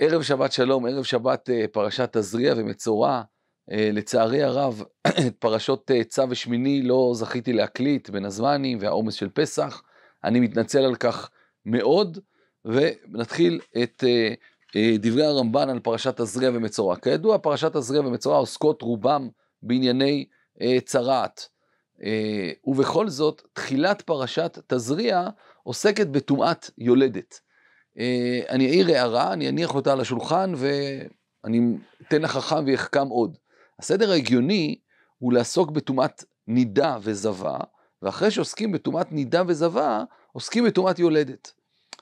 ערב שבת שלום, ערב שבת אה, פרשת תזריע ומצורע. אה, לצערי הרב, את פרשות אה, צו ושמיני לא זכיתי להקליט בין הזמנים והעומס של פסח. אני מתנצל על כך מאוד, ונתחיל את דברי הרמב"ן על פרשת תזריע ומצורע. כידוע, פרשת תזריע ומצורע עוסקות רובם בענייני צרעת. ובכל זאת, תחילת פרשת תזריע עוסקת בטומאת יולדת. אה, אני אעיר הערה, אני אניח אותה על השולחן ואני אתן לחכם ויחכם עוד. הסדר ההגיוני הוא לעסוק בטומאת נידה וזבה, ואחרי שעוסקים בטומאת נידה וזבה, עוסקים בטומאת יולדת.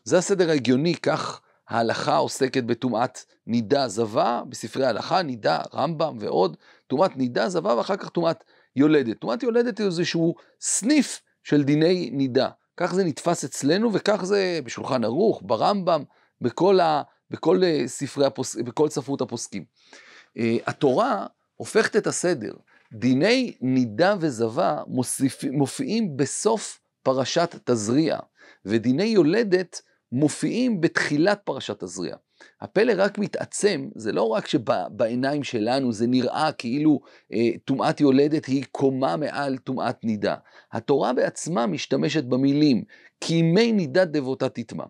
זה הסדר ההגיוני, כך ההלכה עוסקת בטומאת נידה זבה, בספרי ההלכה, נידה, רמב"ם ועוד, טומאת נידה זבה ואחר כך טומאת יולדת. טומאת יולדת היא איזשהו סניף של דיני נידה. כך זה נתפס אצלנו וכך זה בשולחן ערוך, ברמב"ם, בכל, ה, בכל, אה, ספרי הפוס, בכל ספרות הפוסקים. Uh, התורה הופכת את הסדר. דיני נידה וזבה מוסיפ, מופיעים בסוף פרשת תזריע, ודיני יולדת מופיעים בתחילת פרשת תזריע. הפלא רק מתעצם, זה לא רק שבעיניים שלנו זה נראה כאילו אה, טומאת אה, יולדת היא קומה מעל טומאת נידה. התורה בעצמה משתמשת במילים, כי מי נידה דבותה תטמא.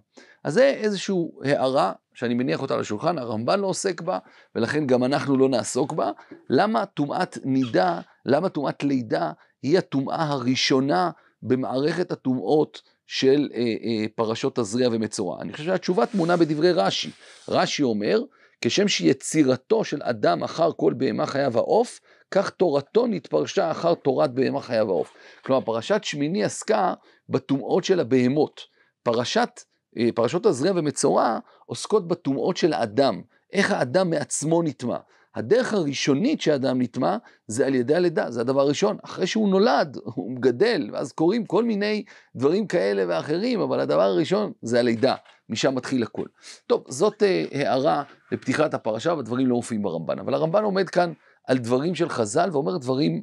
אז זה איזושהי הערה שאני מניח אותה על השולחן, הרמב"ן לא עוסק בה, ולכן גם אנחנו לא נעסוק בה. למה טומאת נידה, למה טומאת לידה היא הטומאה הראשונה במערכת הטומאות של אה, אה, פרשות תזריע ומצורע? אני חושב שהתשובה טמונה בדברי רש"י. רש"י אומר, כשם שיצירתו של אדם אחר כל בהמה חיה ועוף, כך תורתו נתפרשה אחר תורת בהמה חיה ועוף. כלומר, פרשת שמיני עסקה בטומאות של הבהמות. פרשת, אה, פרשות תזריע ומצורע עוסקות בטומאות של האדם, איך האדם מעצמו נטמא. הדרך הראשונית שאדם נטמע זה על ידי הלידה, זה הדבר הראשון. אחרי שהוא נולד, הוא גדל, ואז קורים כל מיני דברים כאלה ואחרים, אבל הדבר הראשון זה הלידה, משם מתחיל הכל. טוב, זאת uh, הערה לפתיחת הפרשה, והדברים לא מופיעים ברמב"ן. אבל הרמב"ן עומד כאן על דברים של חז"ל ואומר דברים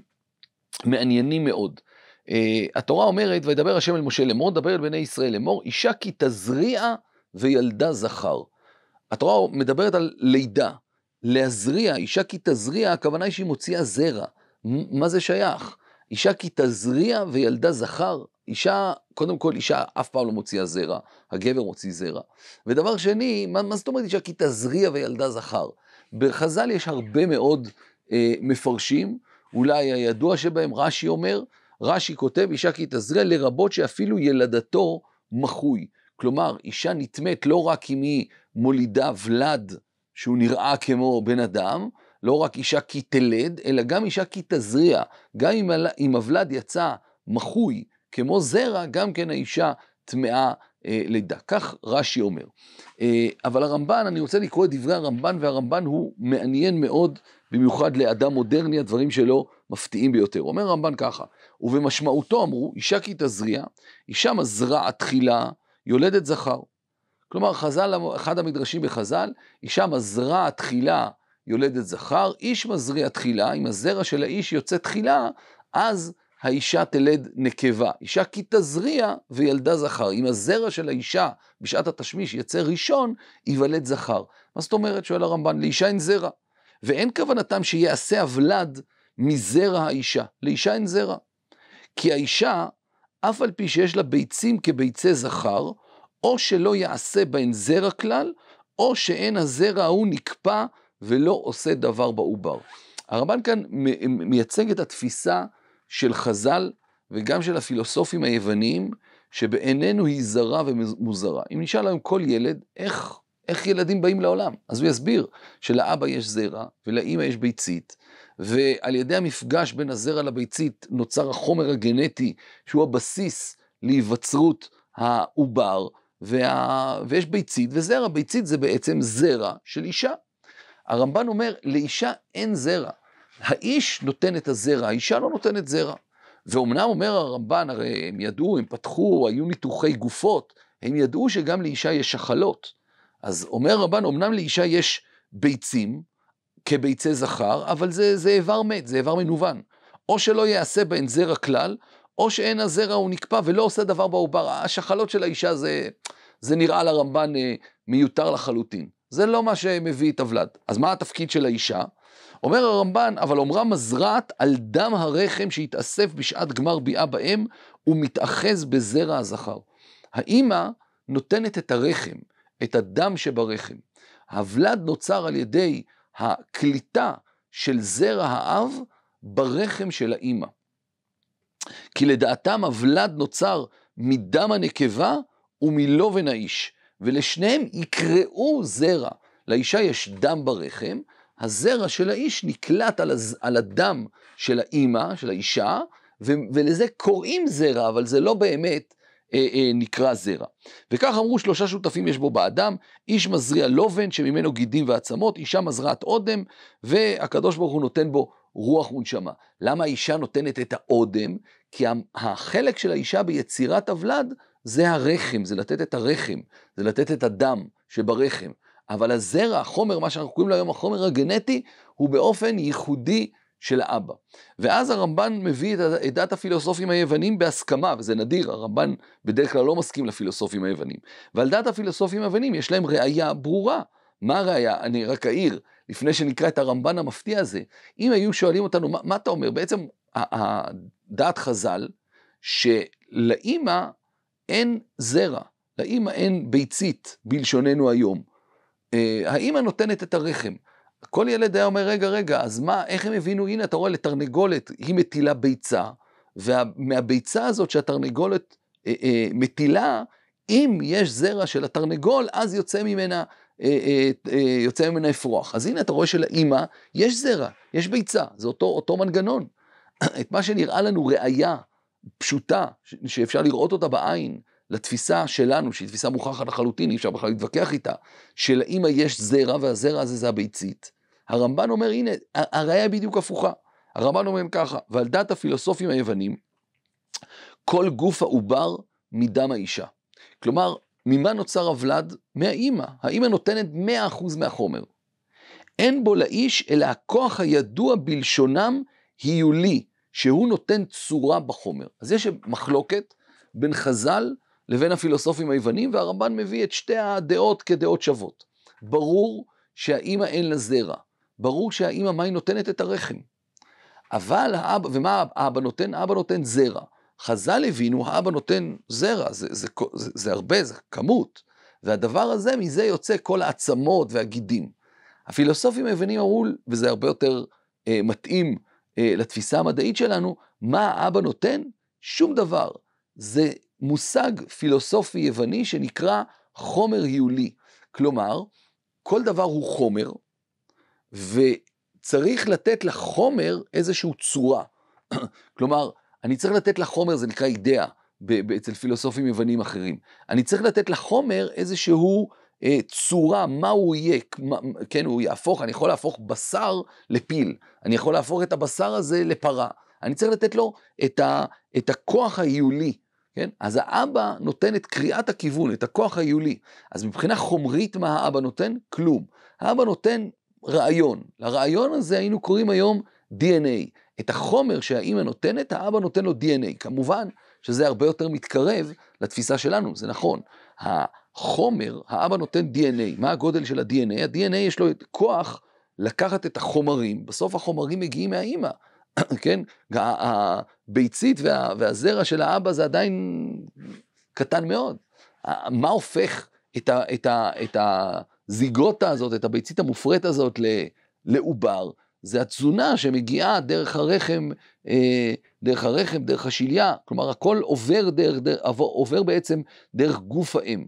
מעניינים מאוד. Uh, התורה אומרת, וידבר השם אל משה לאמור, דבר אל בני ישראל לאמור, אישה כי תזריע וילדה זכר. התורה מדברת על לידה. להזריע, אישה כי תזריע, הכוונה היא שהיא מוציאה זרע. מה זה שייך? אישה כי תזריע וילדה זכר. אישה, קודם כל, אישה אף פעם לא מוציאה זרע, הגבר מוציא זרע. ודבר שני, מה, מה זאת אומרת אישה כי תזריע וילדה זכר? בחז"ל יש הרבה מאוד אה, מפרשים, אולי הידוע שבהם רש"י אומר, רש"י כותב, אישה כי תזריע לרבות שאפילו ילדתו מחוי. כלומר, אישה נטמאת לא רק אם היא מולידה ולד, שהוא נראה כמו בן אדם, לא רק אישה כי תלד, אלא גם אישה כי תזריע. גם אם, אם הוולד יצא מחוי כמו זרע, גם כן האישה טמאה אה, לידה. כך רש"י אומר. אה, אבל הרמב"ן, אני רוצה לקרוא את דברי הרמב"ן, והרמב"ן הוא מעניין מאוד, במיוחד לאדם מודרני, הדברים שלו מפתיעים ביותר. אומר הרמב"ן ככה, ובמשמעותו אמרו, אישה כי תזריע, אישה מזרעת תחילה, יולדת זכר. כלומר, חז"ל, אחד המדרשים בחז"ל, אישה מזרה תחילה יולדת זכר, איש מזריע תחילה, אם הזרע של האיש יוצא תחילה, אז האישה תלד נקבה. אישה כי תזריע וילדה זכר. אם הזרע של האישה בשעת התשמיש יצא ראשון, ייוולד זכר. מה זאת אומרת, שואל הרמב"ן, לאישה אין זרע. ואין כוונתם שיעשה הוולד מזרע האישה. לאישה אין זרע. כי האישה, אף על פי שיש לה ביצים כביצי זכר, או שלא יעשה בהן זרע כלל, או שאין הזרע ההוא נקפא ולא עושה דבר בעובר. הרמב"ן כאן מייצג את התפיסה של חז"ל וגם של הפילוסופים היווניים, שבעינינו היא זרה ומוזרה. אם נשאל היום כל ילד, איך, איך ילדים באים לעולם? אז הוא יסביר שלאבא יש זרע ולאימא יש ביצית, ועל ידי המפגש בין הזרע לביצית נוצר החומר הגנטי שהוא הבסיס להיווצרות העובר, וה... ויש ביצית וזרע, ביצית זה בעצם זרע של אישה. הרמב"ן אומר, לאישה אין זרע. האיש נותן את הזרע, האישה לא נותנת זרע. ואומנם אומר הרמב"ן, הרי הם ידעו, הם פתחו, היו ניתוחי גופות, הם ידעו שגם לאישה יש שחלות. אז אומר הרמב"ן, אמנם לאישה יש ביצים, כביצי זכר, אבל זה, זה איבר מת, זה איבר מנוון. או שלא ייעשה בהן זרע כלל, או שאין הזרע הוא נקפא ולא עושה דבר בעובר. השחלות של האישה זה, זה נראה לרמב"ן אה, מיותר לחלוטין. זה לא מה שמביא את הוולד. אז מה התפקיד של האישה? אומר הרמב"ן, אבל אומרה מזרעת על דם הרחם שהתאסף בשעת גמר ביאה באם ומתאחז בזרע הזכר. האימא נותנת את הרחם, את הדם שברחם. הוולד נוצר על ידי הקליטה של זרע האב ברחם של האימא. כי לדעתם הוולד נוצר מדם הנקבה ומלובן האיש, ולשניהם יקראו זרע. לאישה יש דם ברחם, הזרע של האיש נקלט על, הז... על הדם של האימא, של האישה, ו... ולזה קוראים זרע, אבל זה לא באמת אה, אה, נקרא זרע. וכך אמרו שלושה שותפים יש בו באדם, איש מזריע לובן שממנו גידים ועצמות, אישה מזרעת אודם, והקדוש ברוך הוא נותן בו רוח ונשמה. למה האישה נותנת את האודם? כי החלק של האישה ביצירת הוולד זה הרחם, זה לתת את הרחם, זה לתת את הדם שברחם. אבל הזרע, החומר, מה שאנחנו קוראים לו היום החומר הגנטי, הוא באופן ייחודי של האבא. ואז הרמב"ן מביא את דת הפילוסופים היוונים בהסכמה, וזה נדיר, הרמב"ן בדרך כלל לא מסכים לפילוסופים היוונים. ועל דת הפילוסופים היוונים יש להם ראייה ברורה. מה הראייה? אני רק אעיר, לפני שנקרא את הרמב"ן המפתיע הזה, אם היו שואלים אותנו, מה, מה אתה אומר? בעצם הדת חז"ל, שלאימא אין זרע, לאימא אין ביצית, בלשוננו היום. אה, האימא נותנת את הרחם. כל ילד היה אומר, רגע, רגע, אז מה, איך הם הבינו? הנה, אתה רואה, לתרנגולת היא מטילה ביצה, ומהביצה הזאת שהתרנגולת אה, אה, מטילה, אם יש זרע של התרנגול, אז יוצא ממנה, אה, אה, אה, יוצא ממנה אפרוח. אז הנה, אתה רואה שלאימא יש זרע, יש ביצה, זה אותו, אותו מנגנון. את מה שנראה לנו ראייה פשוטה, שאפשר לראות אותה בעין, לתפיסה שלנו, שהיא תפיסה מוכחת לחלוטין, אי אפשר בכלל להתווכח איתה, של שלאמא יש זרע, והזרע הזה זה הביצית. הרמב"ן אומר, הנה, הראיה בדיוק הפוכה. הרמב"ן אומר ככה, ועל דעת הפילוסופים היוונים, כל גוף העובר מדם האישה. כלומר, ממה נוצר הוולד? מהאימא. האימא נותנת 100% מהחומר. אין בו לאיש, אלא הכוח הידוע בלשונם, היולי, שהוא נותן צורה בחומר. אז יש מחלוקת בין חז"ל לבין הפילוסופים היוונים, והרמב"ן מביא את שתי הדעות כדעות שוות. ברור שהאימא אין לה זרע, ברור שהאימא, מה היא נותנת את הרחם. אבל האבא, ומה האבא נותן? האבא נותן זרע. חז"ל הבינו, האבא נותן זרע, זה, זה, זה, זה הרבה, זה כמות. והדבר הזה, מזה יוצא כל העצמות והגידים. הפילוסופים היוונים אמרו, וזה הרבה יותר אה, מתאים אה, לתפיסה המדעית שלנו, מה האבא נותן? שום דבר. זה מושג פילוסופי יווני שנקרא חומר היולי. כלומר, כל דבר הוא חומר, וצריך לתת לחומר איזושהי צורה. כלומר, אני צריך לתת לחומר, זה נקרא אידאה אצל פילוסופים יוונים אחרים. אני צריך לתת לחומר איזשהו אה, צורה, מה הוא יהיה, מה, כן, הוא יהפוך, אני יכול להפוך בשר לפיל, אני יכול להפוך את הבשר הזה לפרה. אני צריך לתת לו את, ה, את הכוח היולי. כן? אז האבא נותן את קריאת הכיוון, את הכוח היולי. אז מבחינה חומרית מה האבא נותן? כלום. האבא נותן רעיון. לרעיון הזה היינו קוראים היום DNA. את החומר שהאימא נותנת, האבא נותן לו DNA. כמובן שזה הרבה יותר מתקרב לתפיסה שלנו, זה נכון. החומר, האבא נותן DNA. מה הגודל של ה-DNA? ה-DNA יש לו את כוח לקחת את החומרים, בסוף החומרים מגיעים מהאימא. כן? הביצית וה, והזרע של האבא זה עדיין קטן מאוד. מה הופך את, ה, את, ה, את הזיגוטה הזאת, את הביצית המופרית הזאת ל, לעובר? זה התזונה שמגיעה דרך הרחם, אה, דרך הרחם, דרך השליה, כלומר הכל עובר, דרך, דרך, עובר בעצם דרך גוף האם.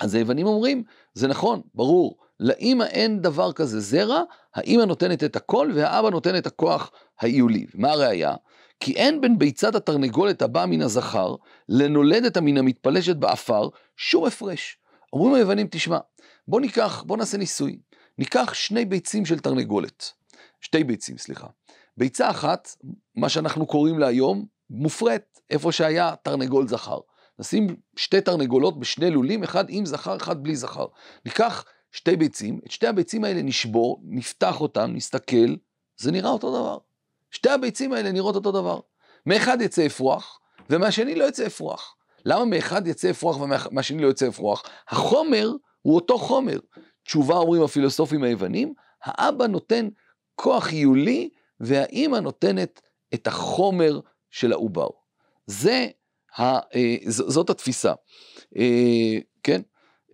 אז היוונים אומרים, זה נכון, ברור, לאמא אין דבר כזה זרע, האמא נותנת את הכל והאבא נותן את הכוח היולי. מה הראייה? כי אין בין ביצת התרנגולת הבאה מן הזכר לנולדת המן המתפלשת בעפר שום הפרש. אומרים היוונים, תשמע, בוא ניקח, בוא נעשה ניסוי. ניקח שני ביצים של תרנגולת, שתי ביצים, סליחה. ביצה אחת, מה שאנחנו קוראים לה היום, מופרית, איפה שהיה תרנגול זכר. נשים שתי תרנגולות בשני לולים, אחד עם זכר, אחד בלי זכר. ניקח שתי ביצים, את שתי הביצים האלה נשבור, נפתח אותן, נסתכל, זה נראה אותו דבר. שתי הביצים האלה נראות אותו דבר. מאחד יצא אפרוח, ומהשני לא יצא אפרוח. למה מאחד יצא אפרוח ומהשני לא יצא אפרוח? החומר הוא אותו חומר. תשובה אומרים הפילוסופים היוונים, האבא נותן כוח יולי, והאימא נותנת את החומר של העובר. זה אה, זאת התפיסה, אה, כן?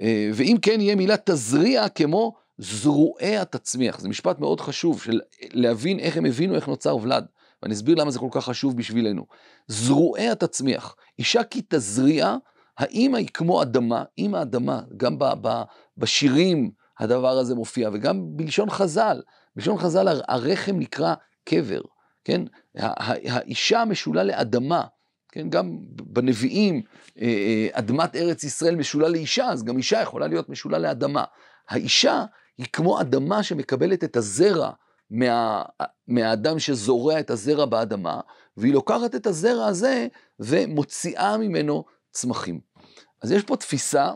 אה, ואם כן יהיה מילה תזריע כמו זרועי התצמיח. זה משפט מאוד חשוב של להבין איך הם הבינו איך נוצר ולד. ואני אסביר למה זה כל כך חשוב בשבילנו. זרועי התצמיח, אישה כי תזריע, האמא היא כמו אדמה, אימא אדמה, גם ב, ב, בשירים הדבר הזה מופיע, וגם בלשון חז"ל, בלשון חז"ל הרחם נקרא קבר, כן? הא, האישה משולה לאדמה, כן, גם בנביאים, אה, אה, אדמת ארץ ישראל משולה לאישה, אז גם אישה יכולה להיות משולה לאדמה. האישה היא כמו אדמה שמקבלת את הזרע מה, מהאדם שזורע את הזרע באדמה, והיא לוקחת את הזרע הזה ומוציאה ממנו צמחים. אז יש פה תפיסה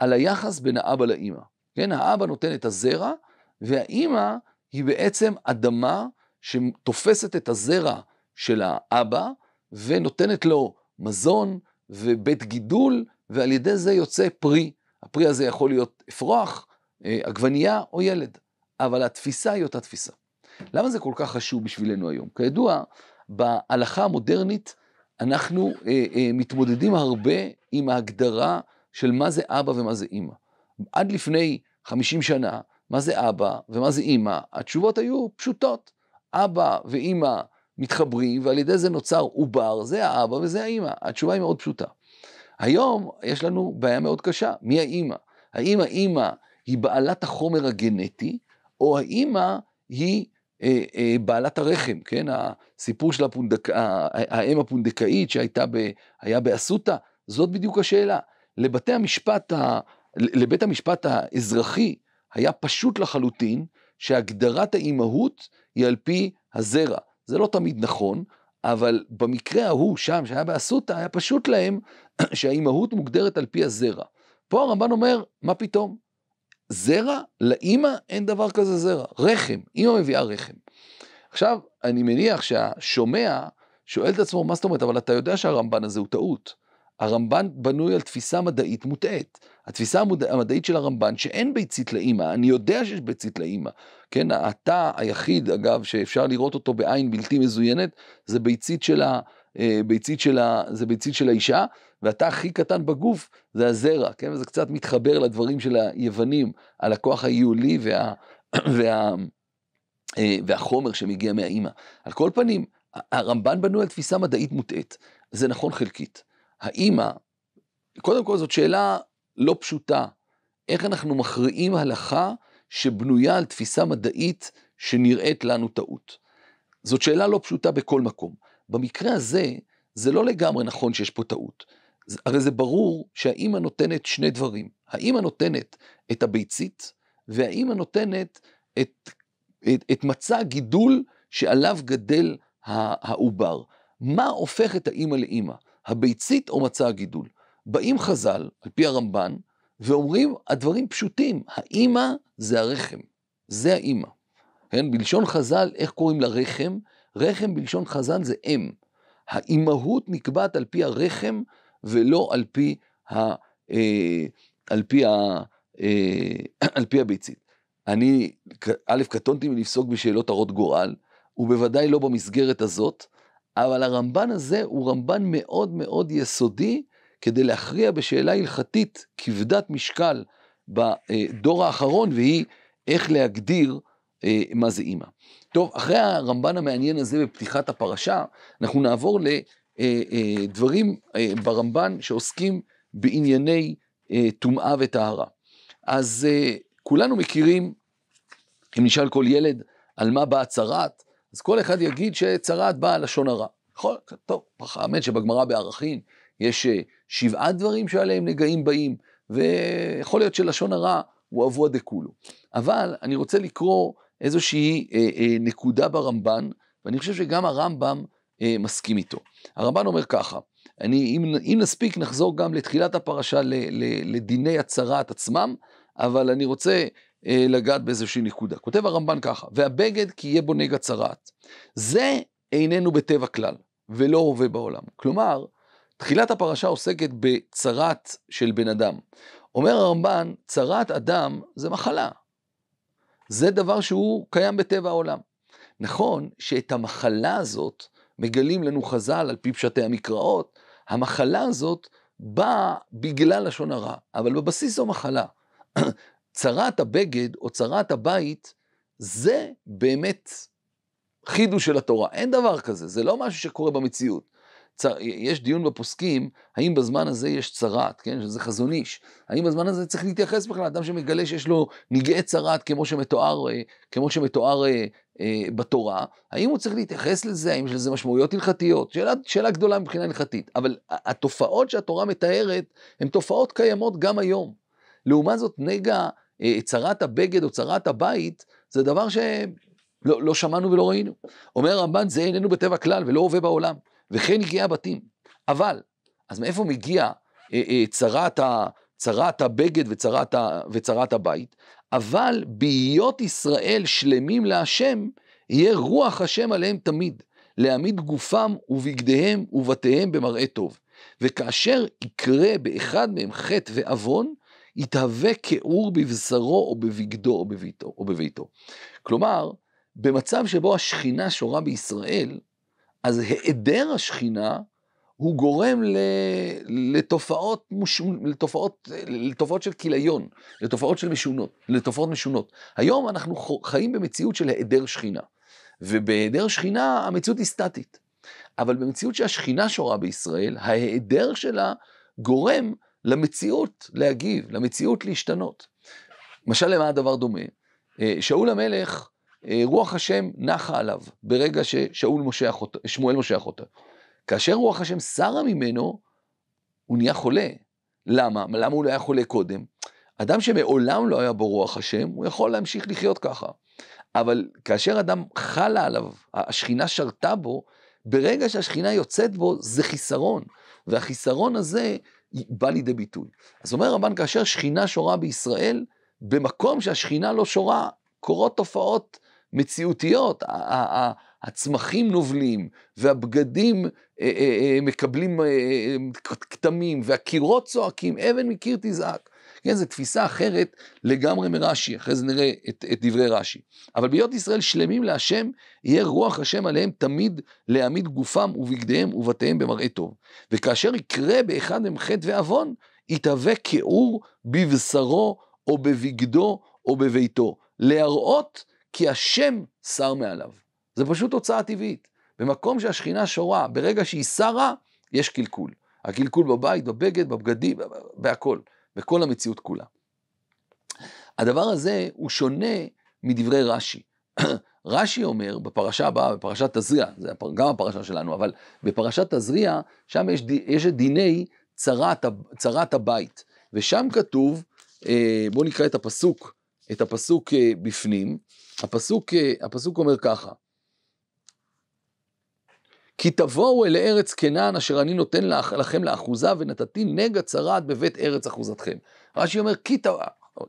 על היחס בין האבא לאימא. כן, האבא נותן את הזרע, והאימא היא בעצם אדמה שתופסת את הזרע של האבא, ונותנת לו מזון ובית גידול, ועל ידי זה יוצא פרי. הפרי הזה יכול להיות אפרוח, אה, עגבנייה או ילד, אבל התפיסה היא אותה תפיסה. למה זה כל כך חשוב בשבילנו היום? כידוע, בהלכה המודרנית אנחנו אה, אה, מתמודדים הרבה עם ההגדרה של מה זה אבא ומה זה אימא. עד לפני 50 שנה, מה זה אבא ומה זה אימא, התשובות היו פשוטות. אבא ואימא מתחברים, ועל ידי זה נוצר עובר, זה האבא וזה האימא. התשובה היא מאוד פשוטה. היום יש לנו בעיה מאוד קשה, מי האימא? האם האימא היא בעלת החומר הגנטי, או האימא היא אה, אה, בעלת הרחם, כן? הסיפור של הפונדק... האם הפונדקאית שהייתה ב... היה באסותא, זאת בדיוק השאלה. לבתי המשפט, ה... לבית המשפט האזרחי היה פשוט לחלוטין שהגדרת האימהות היא על פי הזרע. זה לא תמיד נכון, אבל במקרה ההוא, שם, שהיה באסותא, היה פשוט להם שהאימהות מוגדרת על פי הזרע. פה הרמב"ן אומר, מה פתאום? זרע? לאימא אין דבר כזה זרע. רחם, אימא מביאה רחם. עכשיו, אני מניח שהשומע שואל את עצמו, מה זאת אומרת, אבל אתה יודע שהרמב"ן הזה הוא טעות. הרמב"ן בנוי על תפיסה מדעית מוטעית. התפיסה המודע, המדעית של הרמב"ן שאין ביצית לאימא, אני יודע שיש ביצית לאימא. כן, התא היחיד, אגב, שאפשר לראות אותו בעין בלתי מזוינת, זה ביצית של, ה, אה, ביצית של, ה, זה ביצית של האישה, והתא הכי קטן בגוף זה הזרע, כן, וזה קצת מתחבר לדברים של היוונים, על הכוח היולי וה, וה, וה, אה, והחומר שמגיע מהאימא. על כל פנים, הרמב"ן בנוי על תפיסה מדעית מוטעית. זה נכון חלקית. האמא, קודם כל זאת שאלה לא פשוטה. איך אנחנו מכריעים הלכה שבנויה על תפיסה מדעית שנראית לנו טעות? זאת שאלה לא פשוטה בכל מקום. במקרה הזה, זה לא לגמרי נכון שיש פה טעות. הרי זה ברור שהאימא נותנת שני דברים. האימא נותנת את הביצית, והאימא נותנת את, את, את מצע הגידול שעליו גדל העובר. מה הופך את האימא לאימא? הביצית או מצע הגידול. באים חז"ל, על פי הרמב"ן, ואומרים, הדברים פשוטים, האימא זה הרחם, זה האימא. כן, בלשון חז"ל, איך קוראים לרחם? רחם בלשון חז"ל זה אם. האימהות נקבעת על פי הרחם ולא על פי, ה, אה, על פי, ה, אה, על פי הביצית. אני, א', קטונתי מלפסוק בשאלות הרות גורל, ובוודאי לא במסגרת הזאת, אבל הרמב"ן הזה הוא רמב"ן מאוד מאוד יסודי כדי להכריע בשאלה הלכתית כבדת משקל בדור האחרון, והיא איך להגדיר אה, מה זה אימא. טוב, אחרי הרמב"ן המעניין הזה בפתיחת הפרשה, אנחנו נעבור לדברים אה, אה, ברמב"ן שעוסקים בענייני טומאה וטהרה. אז כולנו מכירים, אם נשאל כל ילד על מה באה צרת, אז כל אחד יגיד שצרעת באה לשון הרע. נכון? טוב, האמת שבגמרא בערכים יש אה, שבעה דברים שעליהם נגעים באים, ויכול להיות שלשון הרע הוא אבוה דכולו. אבל אני רוצה לקרוא איזושהי אה, אה, נקודה ברמב"ן, ואני חושב שגם הרמב"ם אה, מסכים איתו. הרמב"ן אומר ככה, אני, אם, אם נספיק נחזור גם לתחילת הפרשה ל, ל, לדיני הצרת עצמם, אבל אני רוצה אה, לגעת באיזושהי נקודה. כותב הרמב"ן ככה, והבגד כי יהיה בו נגע צרעת. זה איננו בטבע כלל, ולא הווה בעולם. כלומר, תחילת הפרשה עוסקת בצרת של בן אדם. אומר הרמב"ן, צרת אדם זה מחלה. זה דבר שהוא קיים בטבע העולם. נכון שאת המחלה הזאת מגלים לנו חז"ל על פי פשטי המקראות, המחלה הזאת באה בגלל לשון הרע, אבל בבסיס זו מחלה. צרת הבגד או צרת הבית, זה באמת חידוש של התורה. אין דבר כזה, זה לא משהו שקורה במציאות. צר, יש דיון בפוסקים, האם בזמן הזה יש צרת, כן, שזה חזון איש. האם בזמן הזה צריך להתייחס בכלל, לאדם שמגלה שיש לו נגעי צרת כמו שמתואר, אה, כמו שמתואר אה, אה, בתורה, האם הוא צריך להתייחס לזה, האם יש לזה משמעויות הלכתיות? שאלה, שאלה גדולה מבחינה הלכתית. אבל התופעות שהתורה מתארת, הן תופעות קיימות גם היום. לעומת זאת, נגע אה, צרת הבגד או צרת הבית, זה דבר שלא לא שמענו ולא ראינו. אומר הרמב"ן, זה איננו בטבע כלל ולא הווה בעולם, וכן הגיע הבתים. אבל, אז מאיפה מגיע אה, אה, צרת, ה, צרת הבגד וצרת, ה, וצרת הבית? אבל בהיות ישראל שלמים להשם, יהיה רוח השם עליהם תמיד, להעמיד גופם ובגדיהם ובתיהם במראה טוב. וכאשר יקרה באחד מהם חטא ועוון, יתהווה כעור בבשרו או בבגדו או בביתו. או בביתו. כלומר, במצב שבו השכינה שורה בישראל, אז היעדר השכינה הוא גורם ל, לתופעות, מוש, לתופעות, לתופעות של כיליון, לתופעות של משונות, לתופעות משונות. היום אנחנו חיים במציאות של היעדר שכינה, ובהיעדר שכינה המציאות היא סטטית. אבל במציאות שהשכינה שורה בישראל, ההיעדר שלה גורם למציאות להגיב, למציאות להשתנות. משל למה הדבר דומה? אה, שאול המלך, אה, רוח השם נחה עליו ברגע ששאול משה אותו, שמואל מושך אותו. כאשר רוח השם סרה ממנו, הוא נהיה חולה. למה? למה הוא לא היה חולה קודם? אדם שמעולם לא היה בו רוח השם, הוא יכול להמשיך לחיות ככה. אבל כאשר אדם חלה עליו, השכינה שרתה בו, ברגע שהשכינה יוצאת בו, זה חיסרון. והחיסרון הזה בא לידי ביטוי. אז אומר רבן, כאשר שכינה שורה בישראל, במקום שהשכינה לא שורה, קורות תופעות מציאותיות, הצמחים נובלים, והבגדים אה, אה, אה, מקבלים כתמים, והקירות צועקים, אבן מקיר תזעק. כן, זו תפיסה אחרת לגמרי מרש"י, אחרי זה נראה את, את דברי רש"י. אבל בהיות ישראל שלמים להשם, יהיה רוח השם עליהם תמיד להעמיד גופם ובגדיהם ובתיהם במראה טוב. וכאשר יקרה באחד מהם חטא ועוון, יתהווה כיעור בבשרו או בבגדו או בביתו, להראות כי השם שר מעליו. זה פשוט תוצאה טבעית. במקום שהשכינה שורה, ברגע שהיא שרה, יש קלקול. הקלקול בבית, בבגד, בבגדים, בהכל. וכל המציאות כולה. הדבר הזה הוא שונה מדברי רש"י. רש"י אומר בפרשה הבאה, בפרשת תזריע, זה גם הפרשה שלנו, אבל בפרשת תזריע, שם יש, יש את דיני צרת, צרת הבית. ושם כתוב, אה, בואו נקרא את הפסוק, את הפסוק אה, בפנים. הפסוק, אה, הפסוק אומר ככה, כי תבואו אל ארץ כנען אשר אני נותן לכם לאחוזה ונתתי נגע צרעת בבית ארץ אחוזתכם. רש"י אומר כי, ת,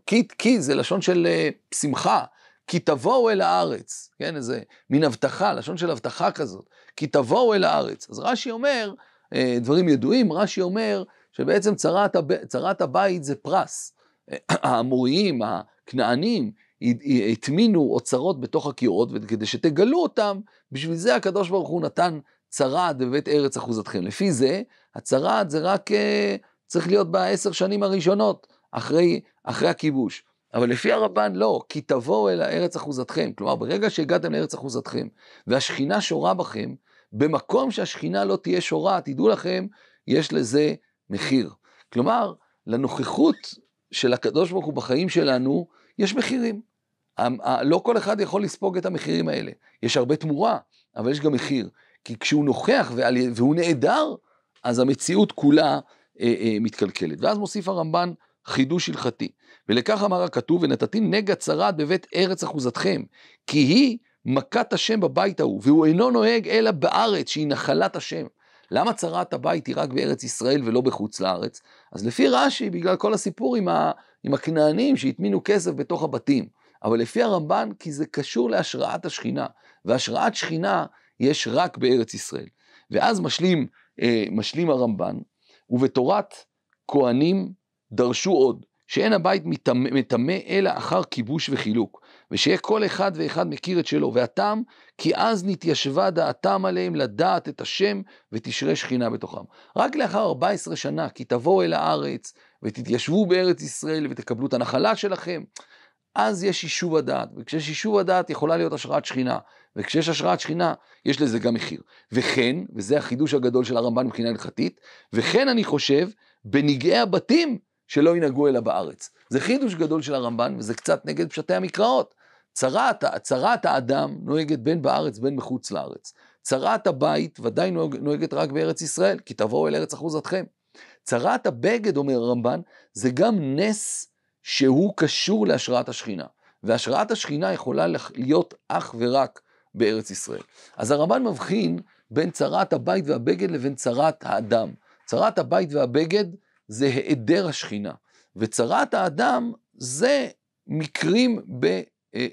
כי, כי זה לשון של uh, שמחה, כי תבואו אל הארץ, כן, איזה מין הבטחה, לשון של הבטחה כזאת, כי תבואו אל הארץ. אז רש"י אומר, uh, דברים ידועים, רש"י אומר שבעצם צרעת, הב, צרת הבית זה פרס. אה, האמוריים, הכנענים, הטמינו אוצרות בתוך הקירות, וכדי שתגלו אותם, בשביל זה הקדוש ברוך הוא נתן צרעת בבית ארץ אחוזתכם. לפי זה, הצרעת זה רק אה, צריך להיות בעשר שנים הראשונות, אחרי, אחרי הכיבוש. אבל לפי הרמב"ן לא, כי תבואו אל הארץ אחוזתכם. כלומר, ברגע שהגעתם לארץ אחוזתכם, והשכינה שורה בכם, במקום שהשכינה לא תהיה שורה, תדעו לכם, יש לזה מחיר. כלומר, לנוכחות של הקדוש ברוך הוא בחיים שלנו, יש מחירים. לא כל אחד יכול לספוג את המחירים האלה. יש הרבה תמורה, אבל יש גם מחיר. כי כשהוא נוכח והוא נעדר, אז המציאות כולה אה, אה, מתקלקלת. ואז מוסיף הרמב"ן חידוש הלכתי. ולכך אמר הכתוב, ונתתי נגע צרעת בבית ארץ אחוזתכם, כי היא מכת השם בבית ההוא, והוא אינו נוהג אלא בארץ, שהיא נחלת השם. למה צרעת הבית היא רק בארץ ישראל ולא בחוץ לארץ? אז לפי רש"י, בגלל כל הסיפור עם, ה, עם הכנענים שהטמינו כסף בתוך הבתים. אבל לפי הרמב"ן, כי זה קשור להשראת השכינה. והשראת שכינה יש רק בארץ ישראל. ואז משלים, אה, משלים הרמב"ן, ובתורת כהנים דרשו עוד, שאין הבית מטמא אלא אחר כיבוש וחילוק, ושיהיה כל אחד ואחד מכיר את שלו, והטעם, כי אז נתיישבה דעתם עליהם לדעת את השם, ותשרה שכינה בתוכם. רק לאחר 14 שנה, כי תבואו אל הארץ, ותתיישבו בארץ ישראל, ותקבלו את הנחלה שלכם. אז יש יישוב הדעת, וכשיש יישוב הדעת יכולה להיות השראת שכינה, וכשיש השראת שכינה יש לזה גם מחיר. וכן, וזה החידוש הגדול של הרמב"ן מבחינה הלכתית, וכן אני חושב, בנגעי הבתים שלא ינהגו אלא בארץ. זה חידוש גדול של הרמב"ן, וזה קצת נגד פשטי המקראות. צרת, צרת האדם נוהגת בין בארץ בין מחוץ לארץ. צרת הבית ודאי נוהג, נוהגת רק בארץ ישראל, כי תבואו אל ארץ אחוזתכם. צרת הבגד, אומר הרמב"ן, זה גם נס שהוא קשור להשראת השכינה, והשראת השכינה יכולה להיות אך ורק בארץ ישראל. אז הרמב"ן מבחין בין צרת הבית והבגד לבין צרת האדם. צרת הבית והבגד זה היעדר השכינה, וצרת האדם זה מקרים ב... אה,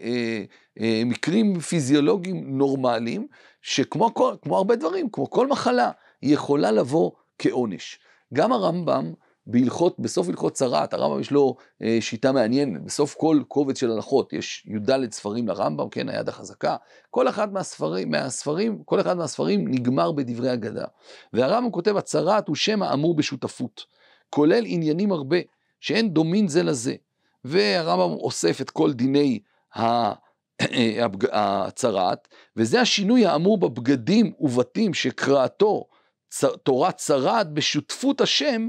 אה, אה, מקרים פיזיולוגיים נורמליים, שכמו כל, כמו הרבה דברים, כמו כל מחלה, היא יכולה לבוא כעונש. גם הרמב"ם בהלכות, בסוף הלכות צרעת, הרמב"ם יש לו אה, שיטה מעניינת, בסוף כל קובץ של הלכות, יש י"ד ספרים לרמב"ם, כן, היד החזקה, כל אחד מהספרים, מהספרים, כל אחד מהספרים נגמר בדברי אגדה. והרמב"ם כותב, הצרעת הוא שם האמור בשותפות, כולל עניינים הרבה, שאין דומין זה לזה. והרמב"ם אוסף את כל דיני ה... אה, הצרעת, וזה השינוי האמור בבגדים ובתים שקראתו תורה צרעת בשותפות השם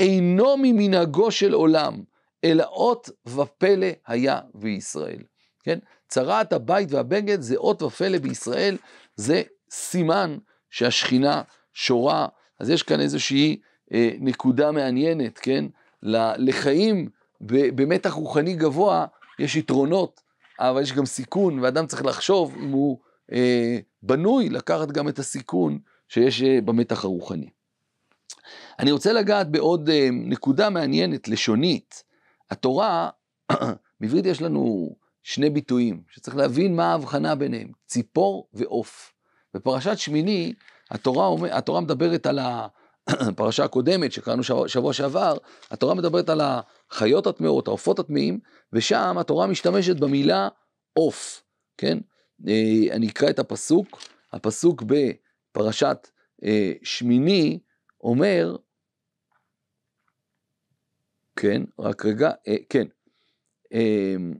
אינו ממנהגו של עולם, אלא אות ופלא היה בישראל. כן? צרעת הבית והבגד זה אות ופלא בישראל, זה סימן שהשכינה שורה. אז יש כאן איזושהי אה, נקודה מעניינת, כן? לחיים במתח רוחני גבוה יש יתרונות, אבל יש גם סיכון, ואדם צריך לחשוב אם הוא אה, בנוי לקחת גם את הסיכון שיש אה, במתח הרוחני. אני רוצה לגעת בעוד אה, נקודה מעניינת, לשונית. התורה, בעברית יש לנו שני ביטויים, שצריך להבין מה ההבחנה ביניהם, ציפור ועוף. בפרשת שמיני, התורה, התורה מדברת על הפרשה הקודמת שקראנו שבוע שעבר, התורה מדברת על החיות הטמאות, העופות הטמאים, ושם התורה משתמשת במילה עוף, כן? אה, אני אקרא את הפסוק, הפסוק בפרשת אה, שמיני אומר, כן, רק רגע, אה, כן. אמ,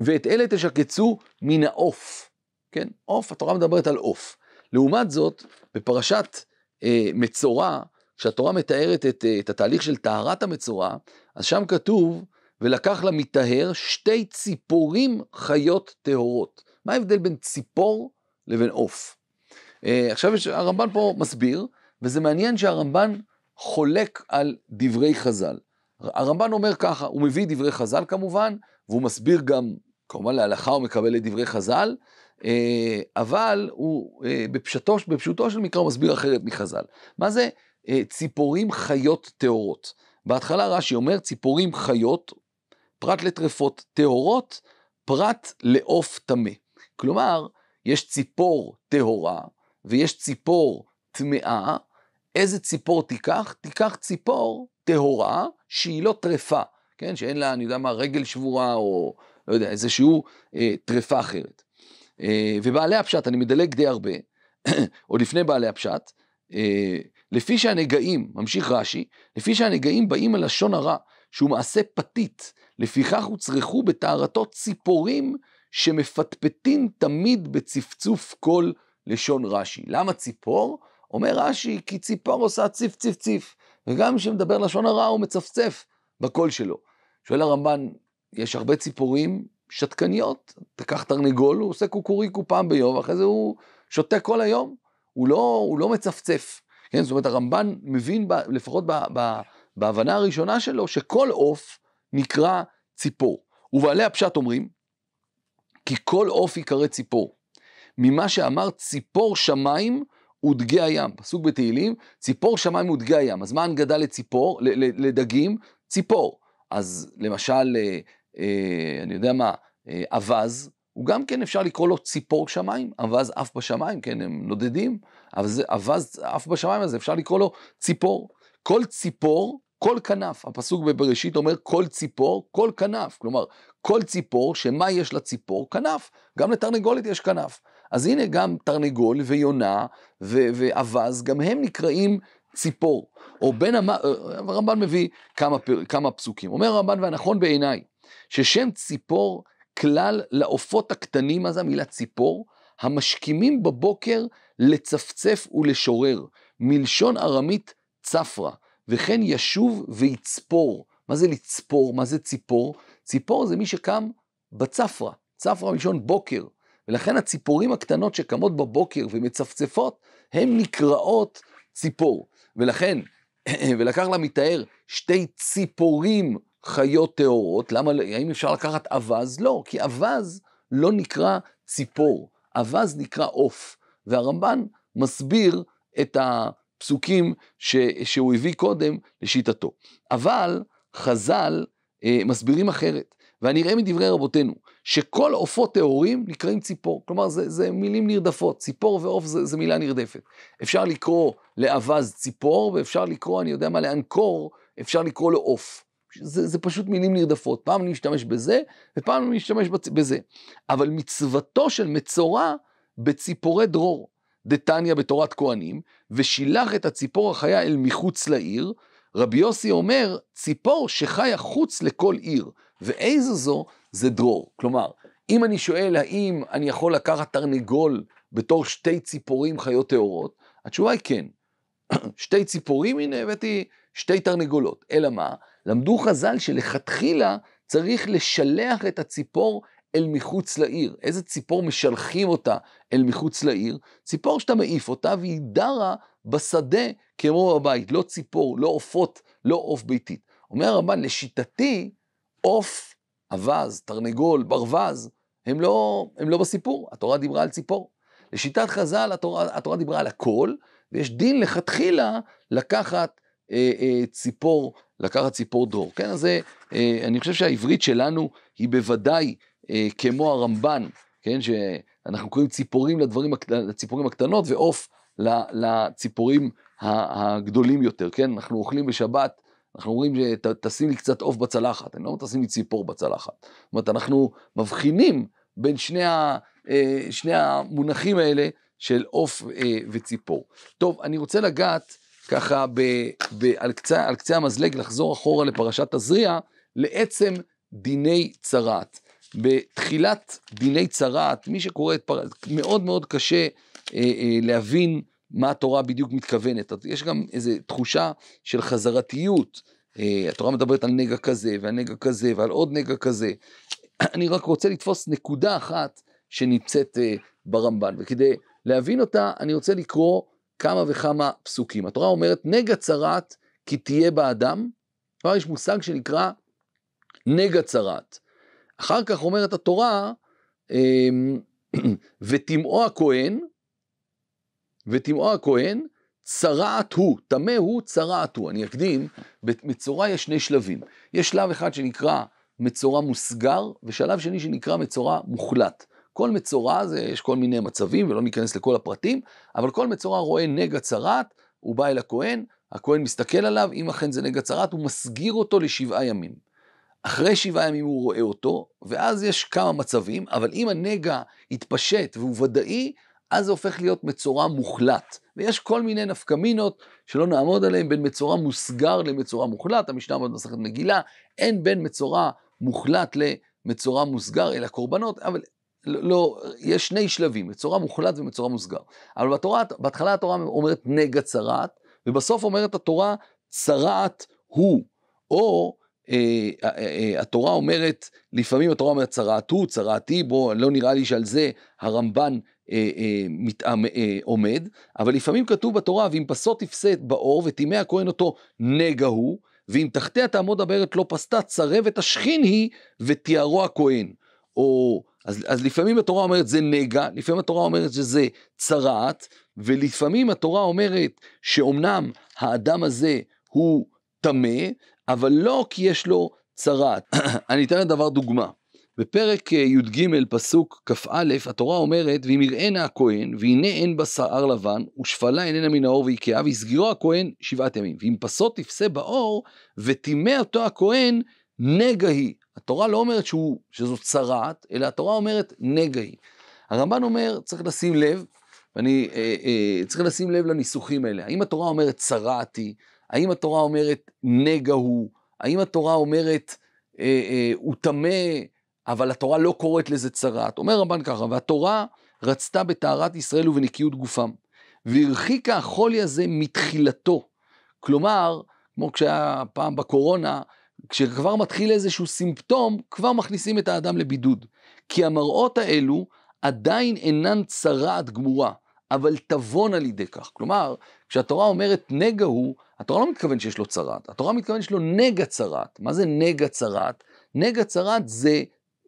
ואת אלה תשקצו מן העוף, כן? עוף, התורה מדברת על עוף. לעומת זאת, בפרשת אה, מצורע, כשהתורה מתארת את, אה, את התהליך של טהרת המצורע, אז שם כתוב, ולקח למטהר שתי ציפורים חיות טהורות. מה ההבדל בין ציפור לבין עוף? עכשיו יש, הרמב"ן פה מסביר, וזה מעניין שהרמב"ן חולק על דברי חז"ל. הרמב"ן אומר ככה, הוא מביא דברי חז"ל כמובן, והוא מסביר גם, כמובן להלכה הוא מקבל את דברי חז"ל, אה, אבל הוא אה, בפשטו, בפשוטו של מקרא הוא מסביר אחרת מחז"ל. מה זה אה, ציפורים חיות טהורות? בהתחלה רש"י אומר ציפורים חיות, פרט לטרפות טהורות, פרט לעוף טמא. כלומר, יש ציפור טהורה ויש ציפור טמאה, איזה ציפור תיקח? תיקח ציפור טהורה שהיא לא טרפה, כן? שאין לה, אני יודע מה, רגל שבורה או לא יודע, איזשהו אה, טרפה אחרת. אה, ובעלי הפשט, אני מדלג די הרבה, או לפני בעלי הפשט, אה, לפי שהנגעים, ממשיך רש"י, לפי שהנגעים באים על לשון הרע, שהוא מעשה פתית, לפיכך הוצרכו בטהרתו ציפורים שמפטפטים תמיד בצפצוף כל לשון רש"י. למה ציפור? אומר רש"י, כי ציפור עושה ציף ציף ציף, וגם כשמדבר לשון הרע הוא מצפצף בקול שלו. שואל הרמב"ן, יש הרבה ציפורים שתקניות, תקח תרנגול, הוא עושה קוקוריקו פעם ביום, אחרי זה הוא שותה כל היום, הוא לא, הוא לא מצפצף. כן, זאת אומרת, הרמב"ן מבין, ב, לפחות ב, ב, בהבנה הראשונה שלו, שכל עוף נקרא ציפור. ובעלי הפשט אומרים, כי כל עוף ייקרא ציפור. ממה שאמר ציפור שמיים, ודגי הים, פסוק בתהילים, ציפור שמיים ודגי הים. אז מה הנגדה לציפור, לדגים? ציפור. אז למשל, אה, אה, אני יודע מה, אה, אווז, הוא גם כן אפשר לקרוא לו ציפור שמיים, אווז עף בשמיים, כן, הם נודדים, אבל זה אווז עף בשמיים, אז אפשר לקרוא לו ציפור. כל ציפור, כל כנף, הפסוק בבראשית אומר כל ציפור, כל כנף, כלומר, כל ציפור, שמה יש לציפור? כנף, גם לתרנגולת יש כנף. אז הנה גם תרנגול ויונה ו- ואווז, גם הם נקראים ציפור. או בין המ... אה, הרמב"ן מביא כמה, כמה פסוקים. אומר הרמב"ן, והנכון בעיניי, ששם ציפור כלל לעופות הקטנים, זה המילה ציפור, המשכימים בבוקר לצפצף ולשורר, מלשון ארמית צפרא, וכן ישוב ויצפור. מה זה לצפור? מה זה ציפור? ציפור זה מי שקם בצפרא, צפרא מלשון בוקר. ולכן הציפורים הקטנות שקמות בבוקר ומצפצפות, הן נקראות ציפור. ולכן, ולקח מתאר שתי ציפורים חיות טהורות, למה, האם אפשר לקחת אווז? לא, כי אווז לא נקרא ציפור, אווז נקרא עוף. והרמב"ן מסביר את הפסוקים ש, שהוא הביא קודם לשיטתו. אבל חז"ל אה, מסבירים אחרת. והנראה מדברי רבותינו, שכל עופות טהורים נקראים ציפור. כלומר, זה, זה מילים נרדפות. ציפור ועוף זה, זה מילה נרדפת. אפשר לקרוא לאווז ציפור, ואפשר לקרוא, אני יודע מה, לאנקור, אפשר לקרוא לו עוף. זה, זה פשוט מילים נרדפות. פעם אני משתמש בזה, ופעם אני משתמש בצ... בזה. אבל מצוותו של מצורע בציפורי דרור, דתניא בתורת כהנים, ושילח את הציפור החיה אל מחוץ לעיר. רבי יוסי אומר, ציפור שחיה חוץ לכל עיר. ואיזו זו זה דרור. כלומר, אם אני שואל האם אני יכול לקחת תרנגול בתור שתי ציפורים חיות טהורות, התשובה היא כן. שתי ציפורים, הנה הבאתי שתי תרנגולות. אלא מה? למדו חז"ל שלכתחילה צריך לשלח את הציפור אל מחוץ לעיר. איזה ציפור משלחים אותה אל מחוץ לעיר? ציפור שאתה מעיף אותה והיא דרה בשדה כמו בבית. לא ציפור, לא עופות, לא עוף ביתית. אומר הרמב"ן, לשיטתי, עוף, אווז, תרנגול, ברווז, הם לא, הם לא בסיפור, התורה דיברה על ציפור. לשיטת חז"ל התורה, התורה דיברה על הכל, ויש דין לכתחילה לקחת אה, אה, ציפור, לקחת ציפור דרור. כן, אז אה, אה, אני חושב שהעברית שלנו היא בוודאי אה, כמו הרמב"ן, כן, שאנחנו קוראים ציפורים לדברים, לציפורים הקטנות ועוף לציפורים הגדולים יותר, כן? אנחנו אוכלים בשבת אנחנו אומרים, תשים לי קצת עוף בצלחת, אני לא אומר תשים לי ציפור בצלחת. זאת אומרת, אנחנו מבחינים בין שני, ה, אה, שני המונחים האלה של עוף אה, וציפור. טוב, אני רוצה לגעת ככה ב, ב, על, קצה, על קצה המזלג, לחזור אחורה לפרשת תזריע, לעצם דיני צרעת. בתחילת דיני צרעת, מי שקורא את פרשת, מאוד מאוד קשה אה, אה, להבין מה התורה בדיוק מתכוונת. יש גם איזו תחושה של חזרתיות. אה, התורה מדברת על נגע כזה, ועל נגע כזה, ועל עוד נגע כזה. אני רק רוצה לתפוס נקודה אחת שנמצאת אה, ברמב"ן, וכדי להבין אותה, אני רוצה לקרוא כמה וכמה פסוקים. התורה אומרת, נגע צרת כי תהיה באדם. כבר יש מושג שנקרא נגע צרת. אחר כך אומרת התורה, אמ, ותמאו הכהן, וטמאו הכהן, צרעת הוא, טמא הוא, צרעת הוא. אני אקדים, במצורע יש שני שלבים. יש שלב אחד שנקרא מצורע מוסגר, ושלב שני שנקרא מצורע מוחלט. כל מצורע, זה, יש כל מיני מצבים, ולא ניכנס לכל הפרטים, אבל כל מצורע רואה נגע צרעת, הוא בא אל הכהן, הכהן מסתכל עליו, אם אכן זה נגע צרעת, הוא מסגיר אותו לשבעה ימים. אחרי שבעה ימים הוא רואה אותו, ואז יש כמה מצבים, אבל אם הנגע התפשט והוא ודאי, אז זה הופך להיות מצורע מוחלט. ויש כל מיני נפקמינות שלא נעמוד עליהן בין מצורע מוסגר למצורע מוחלט, המשנה אומרת מסכת מגילה, אין בין מצורע מוחלט למצורע מוסגר אלא קורבנות, אבל לא, לא, יש שני שלבים, מצורע מוחלט ומצורע מוסגר. אבל בתורה, בהתחלה התורה אומרת נגע צרעת, ובסוף אומרת התורה צרעת הוא, או אה, אה, אה, אה התורה אומרת, לפעמים התורה אומרת צרעת הוא, צרעתי, בוא, לא נראה לי שעל זה הרמב"ן אה, אה, אה, עומד, אבל לפעמים כתוב בתורה, ואם פסו תפסה את באור וטימא הכהן אותו נגע הוא, ואם תחתיה תעמוד הבארת לא פסתה, צרב את השכין היא ותיארו הכהן. או, אז, אז לפעמים התורה אומרת זה נגע, לפעמים התורה אומרת שזה צרעת, ולפעמים התורה אומרת שאומנם האדם הזה הוא טמא, אבל לא כי יש לו צרעת. אני אתן לדבר דוגמה. בפרק אה, י"ג פסוק כ"א התורה אומרת ואם יראנה הכהן והנה אין בה שער לבן ושפלה איננה מן האור והיכאה ויסגירו הכהן שבעת ימים ואם פסות תפסה באור וטימא אותו הכהן נגע היא. התורה לא אומרת שהוא, שזו צרעת אלא התורה אומרת נגע היא. הרמב"ן אומר צריך לשים לב ואני אה, אה, צריך לשים לב לניסוחים האלה האם התורה אומרת צרעת היא האם התורה אומרת נגע הוא האם התורה אומרת אה, אה, הוא טמא אבל התורה לא קוראת לזה צרעת. אומר רבן ככה, והתורה רצתה בטהרת ישראל ובנקיות גופם, והרחיקה החולי הזה מתחילתו. כלומר, כמו כשהיה פעם בקורונה, כשכבר מתחיל איזשהו סימפטום, כבר מכניסים את האדם לבידוד. כי המראות האלו עדיין אינן צרעת גמורה, אבל תבון על ידי כך. כלומר, כשהתורה אומרת נגע הוא, התורה לא מתכוון שיש לו צרעת, התורה מתכוון שיש לו נגע צרעת. מה זה נגע צרעת? נגע צרעת זה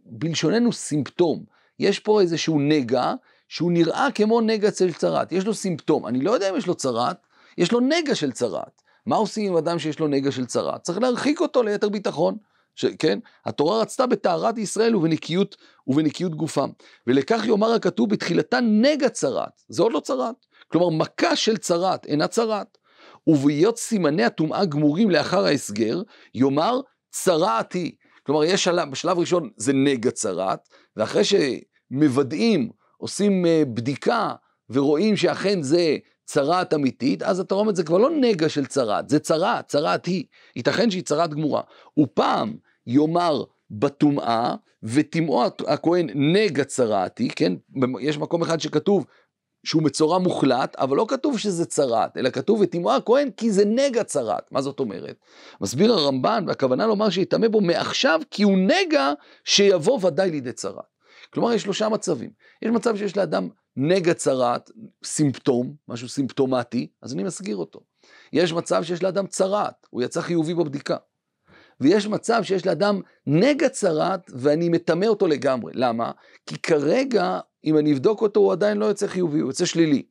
בלשוננו סימפטום. יש פה איזשהו נגע שהוא נראה כמו נגע של צרעת, יש לו סימפטום. אני לא יודע אם יש לו צרעת, יש לו נגע של צרעת. מה עושים עם אדם שיש לו נגע של צרעת? צריך להרחיק אותו ליתר ביטחון. ש, כן? התורה רצתה בטהרת ישראל ובנקיות, ובנקיות גופם. ולכך יאמר הכתוב בתחילתה נגע צרעת, זה עוד לא צרעת. כלומר, מכה של צרעת אינה צרעת. ובהיות סימני הטומאה גמורים לאחר ההסגר, יאמר צרעתי. כלומר, יש שלב, בשלב ראשון זה נגע צרת, ואחרי שמוודאים, עושים אה, בדיקה ורואים שאכן זה צרת אמיתית, אז התרעומת זה כבר לא נגע של צרת, זה צרת, צרת היא. ייתכן שהיא צרת גמורה. ופעם יאמר בטומאה, וטימאו הכהן נגע צרעתי, כן? יש מקום אחד שכתוב שהוא מצורע מוחלט, אבל לא כתוב שזה צרעת, אלא כתוב וטימאו הכהן כי זה נגע צרעת. מה זאת אומרת? מסביר הרמב"ן, והכוונה לומר שיטמא בו מעכשיו, כי הוא נגע שיבוא ודאי לידי צרעת. כלומר, יש שלושה מצבים. יש מצב שיש לאדם נגע צרעת, סימפטום, משהו סימפטומטי, אז אני מסגיר אותו. יש מצב שיש לאדם צרעת, הוא יצא חיובי בבדיקה. ויש מצב שיש לאדם נגע צרעת ואני מטמא אותו לגמרי. למה? כי כרגע אם אני אבדוק אותו, הוא עדיין לא יוצא חיובי, הוא יוצא שלילי.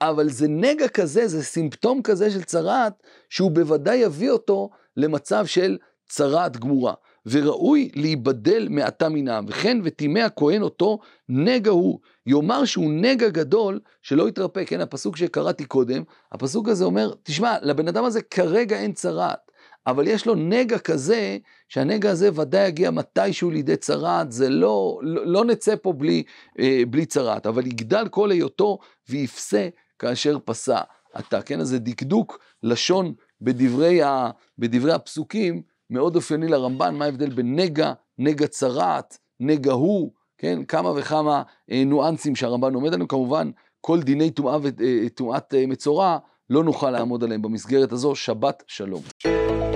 אבל זה נגע כזה, זה סימפטום כזה של צרעת, שהוא בוודאי יביא אותו למצב של צרעת גמורה. וראוי להיבדל מעתה מן העם. וכן וטימא הכהן אותו נגע הוא. יאמר שהוא נגע גדול שלא יתרפא. כן, הפסוק שקראתי קודם, הפסוק הזה אומר, תשמע, לבן אדם הזה כרגע אין צרעת. אבל יש לו נגע כזה, שהנגע הזה ודאי יגיע מתישהו לידי צרעת, זה לא, לא, לא נצא פה בלי, אה, בלי צרעת, אבל יגדל כל היותו ויפסה כאשר פסע עתה. כן, אז זה דקדוק לשון בדברי, ה, בדברי הפסוקים, מאוד אופייני לרמב"ן, מה ההבדל בין נגע, נגע צרעת, נגע הוא, כן, כמה וכמה אה, ניואנסים שהרמב"ן עומד עליהם, כמובן, כל דיני אה, טומאת וטומאת אה, מצורע, לא נוכל לעמוד עליהם במסגרת הזו, שבת שלום. thank you